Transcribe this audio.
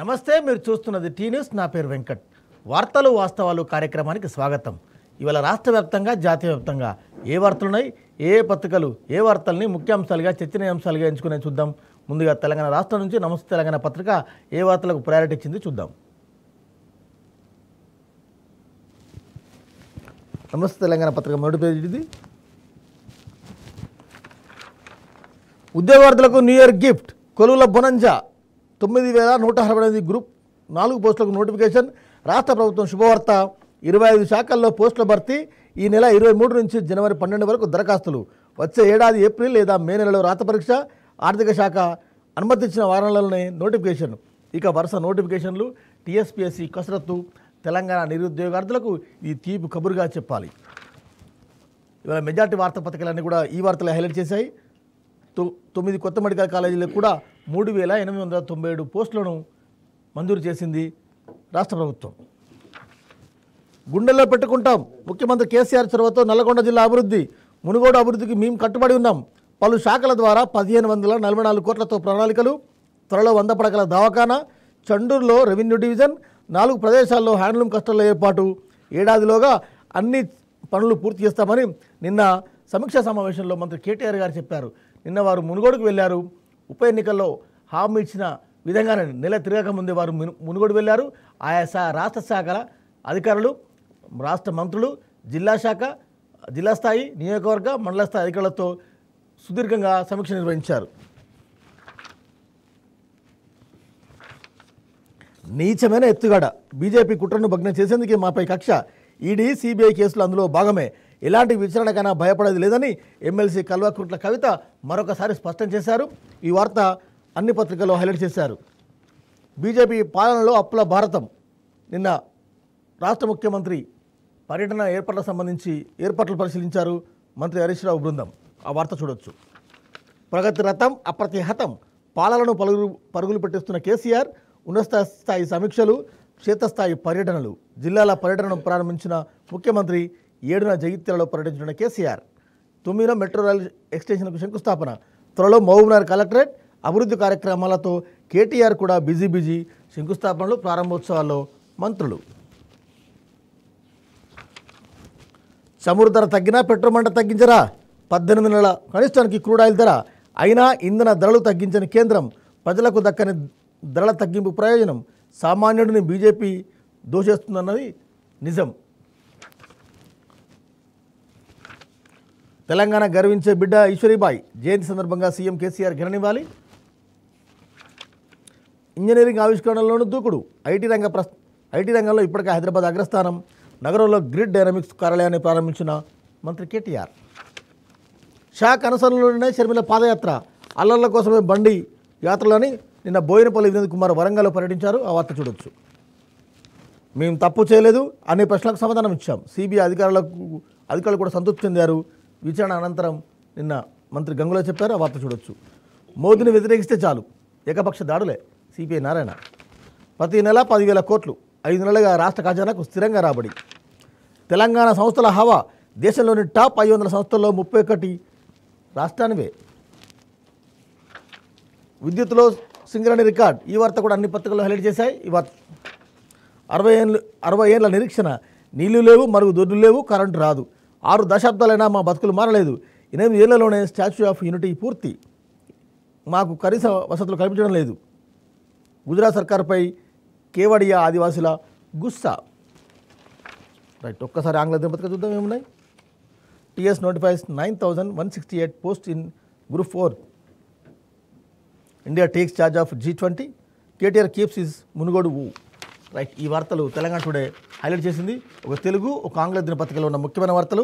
నమస్తే మీరు చూస్తున్నది టీ న్యూస్ నా పేరు వెంకట్ వార్తలు వాస్తవాలు కార్యక్రమానికి స్వాగతం ఇవాళ రాష్ట్ర వ్యాప్తంగా జాతీయ వ్యాప్తంగా ఏ వార్తలున్నాయి ఏ పత్రికలు ఏ వార్తల్ని ముఖ్యాంశాలుగా చర్చనీయాంశాలుగా ఎంచుకునే చూద్దాం ముందుగా తెలంగాణ రాష్ట్రం నుంచి నమస్తే తెలంగాణ పత్రిక ఏ వార్తలకు ప్రయారిటీ ఇచ్చింది చూద్దాం నమస్తే తెలంగాణ పత్రిక మొదటి పేజీ ఉద్యోగార్థులకు న్యూ ఇయర్ గిఫ్ట్ కొలువుల బొనంజా తొమ్మిది వేల నూట అరవై ఎనిమిది గ్రూప్ నాలుగు పోస్టులకు నోటిఫికేషన్ రాష్ట్ర ప్రభుత్వం శుభవార్త ఇరవై ఐదు శాఖల్లో పోస్టుల భర్తీ ఈ నెల ఇరవై మూడు నుంచి జనవరి పన్నెండు వరకు దరఖాస్తులు వచ్చే ఏడాది ఏప్రిల్ లేదా మే నెలలో రాత పరీక్ష ఆర్థిక శాఖ అనుమతించిన వారాలలోనే నోటిఫికేషన్ ఇక వరుస నోటిఫికేషన్లు టీఎస్పిఎస్సి కసరత్తు తెలంగాణ నిరుద్యోగార్థులకు ఈ తీపి కబురుగా చెప్పాలి ఇవాళ మెజార్టీ వార్తా పత్రికలన్నీ కూడా ఈ వార్తలు హైలైట్ చేశాయి తొమ్మిది కొత్త మెడికల్ కాలేజీలకు కూడా మూడు వేల ఎనిమిది వందల తొంభై ఏడు పోస్టులను మంజూరు చేసింది రాష్ట్ర ప్రభుత్వం గుండెల్లో పెట్టుకుంటాం ముఖ్యమంత్రి కేసీఆర్ చొరవతో నల్గొండ జిల్లా అభివృద్ధి మునుగోడు అభివృద్ధికి మేము కట్టుబడి ఉన్నాం పలు శాఖల ద్వారా పదిహేను వందల నలభై నాలుగు కోట్లతో ప్రణాళికలు త్వరలో వంద పడకల దవాఖానా చండూరులో రెవెన్యూ డివిజన్ నాలుగు ప్రదేశాల్లో హ్యాండ్లూమ్ కస్టర్ల ఏర్పాటు ఏడాదిలోగా అన్ని పనులు పూర్తి చేస్తామని నిన్న సమీక్షా సమావేశంలో మంత్రి కేటీఆర్ గారు చెప్పారు నిన్న వారు మునుగోడుకు వెళ్ళారు ఉప ఎన్నికల్లో హామీ ఇచ్చిన విధంగానే నెల తిరగకముందే వారు మునుగోడు వెళ్ళారు ఆయా రాష్ట్ర శాఖల అధికారులు రాష్ట్ర మంత్రులు జిల్లా శాఖ జిల్లా స్థాయి నియోజకవర్గ మండల స్థాయి అధికారులతో సుదీర్ఘంగా సమీక్ష నిర్వహించారు నీచమైన ఎత్తుగడ బీజేపీ కుట్రను భగ్నం చేసేందుకే మాపై కక్ష ఈడీ సిబిఐ కేసులు అందులో భాగమే ఎలాంటి విచారణకైనా భయపడేది లేదని ఎమ్మెల్సీ కల్వకుంట్ల కవిత మరొకసారి స్పష్టం చేశారు ఈ వార్త అన్ని పత్రికల్లో హైలైట్ చేశారు బీజేపీ పాలనలో అప్పుల భారతం నిన్న రాష్ట్ర ముఖ్యమంత్రి పర్యటన ఏర్పాట్ల సంబంధించి ఏర్పాట్లు పరిశీలించారు మంత్రి హరీష్ రావు బృందం ఆ వార్త చూడొచ్చు ప్రగతి రథం అప్రతిహతం పాలనను పలుగు పరుగులు పెట్టిస్తున్న కేసీఆర్ ఉన్నత స్థాయి సమీక్షలు క్షేత్రస్థాయి పర్యటనలు జిల్లాల పర్యటనను ప్రారంభించిన ముఖ్యమంత్రి ఏడున జగిత్యాలలో పర్యటించిన కేసీఆర్ తొమ్మిదిన మెట్రో రైల్ ఎక్స్టెన్షన్కు శంకుస్థాపన త్వరలో మహబూబ్నగర్ కలెక్టరేట్ అభివృద్ధి కార్యక్రమాలతో కేటీఆర్ కూడా బిజీ బిజీ శంకుస్థాపనలు ప్రారంభోత్సవాల్లో మంత్రులు చమురు ధర తగ్గినా పెట్రోల్ మంట తగ్గించరా పద్దెనిమిది నెలల కనిష్టానికి క్రూడ్ ఆయిల్ ధర అయినా ఇంధన ధరలు తగ్గించని కేంద్రం ప్రజలకు దక్కని ధరల తగ్గింపు ప్రయోజనం సామాన్యుడిని బీజేపీ దోషేస్తుందన్నది నిజం తెలంగాణ గర్వించే బిడ్డ ఈశ్వరీబాయ్ జయంతి సందర్భంగా సీఎం కేసీఆర్ ఘననివ్వాలి ఇంజనీరింగ్ ఆవిష్కరణలోనూ దూకుడు ఐటీ రంగ ప్ర ఐటీ రంగంలో ఇప్పటికే హైదరాబాద్ అగ్రస్థానం నగరంలో గ్రిడ్ డైనమిక్స్ కార్యాలయాన్ని ప్రారంభించిన మంత్రి కేటీఆర్ షాక్ అనుసరణలోనే షర్మిల పాదయాత్ర అల్లర్ల కోసమే బండి యాత్రలని నిన్న బోయినపల్లి వినోద్ కుమార్ వరంగల్లో పర్యటించారు ఆ వార్త చూడొచ్చు మేము తప్పు చేయలేదు అనే ప్రశ్నలకు సమాధానం ఇచ్చాం సిబిఐ అధికారులకు అధికారులు కూడా సంతృప్తి చెందారు విచారణ అనంతరం నిన్న మంత్రి గంగులో చెప్పారు ఆ వార్త చూడొచ్చు మోదీని వ్యతిరేకిస్తే చాలు ఏకపక్ష దాడులే సిపిఐ నారాయణ ప్రతి నెల పదివేల కోట్లు ఐదు నెలలుగా రాష్ట్ర ఖజానాకు స్థిరంగా రాబడి తెలంగాణ సంస్థల హవా దేశంలోని టాప్ ఐదు వందల సంస్థల్లో ముప్పై ఒకటి రాష్ట్రానివే విద్యుత్లో సింగరణి రికార్డ్ ఈ వార్త కూడా అన్ని పత్రికలు హైలైట్ చేశాయి ఈ వార్త అరవై ఏళ్ళు అరవై ఏళ్ళ నిరీక్షణ నీళ్లు లేవు మరుగు దొడ్లు లేవు కరెంటు రాదు ఆరు దశాబ్దాలైనా మా బతుకులు మారలేదు ఎనిమిది ఏళ్లలోనే స్టాచ్యూ ఆఫ్ యూనిటీ పూర్తి మాకు కనీస వసతులు కల్పించడం లేదు గుజరాత్ సర్కార్పై కేవడియా ఆదివాసుల గుస్సా రైట్ ఒక్కసారి ఆంగ్ల దినపత్రిక చూద్దాం ఏమున్నాయి TS notifies nine thousand one sixty eight post in group four India takes charge of G twenty KTR keeps is Munugode uh right ఈ వార్తలు తెలంగాణ టుడే హైలైట్ చేసింది ఒక తెలుగు ఒక ఆంగ్ల దినపత్రికలో ఉన్న ముఖ్యమైన వార్తలు